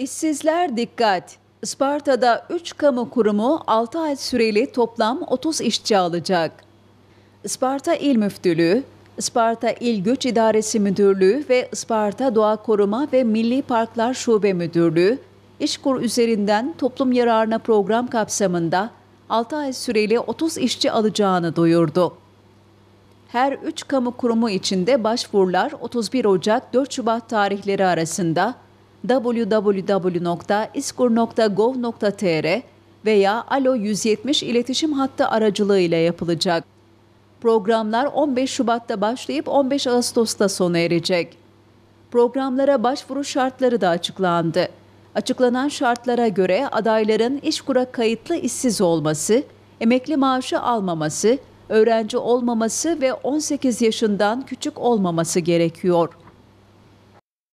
İşsizler dikkat! Isparta'da 3 kamu kurumu 6 ay süreli toplam 30 işçi alacak. Isparta İl Müftülüğü, Isparta İl Güç İdaresi Müdürlüğü ve Isparta Doğa Koruma ve Milli Parklar Şube Müdürlüğü, İşkur üzerinden toplum yararına program kapsamında 6 ay süreli 30 işçi alacağını duyurdu. Her 3 kamu kurumu içinde başvurular 31 Ocak 4 Şubat tarihleri arasında www.iskur.gov.tr veya Alo 170 iletişim hattı aracılığıyla yapılacak. Programlar 15 Şubat'ta başlayıp 15 Ağustos'ta sona erecek. Programlara başvuru şartları da açıklandı. Açıklanan şartlara göre adayların işkura kayıtlı işsiz olması, emekli maaşı almaması, öğrenci olmaması ve 18 yaşından küçük olmaması gerekiyor.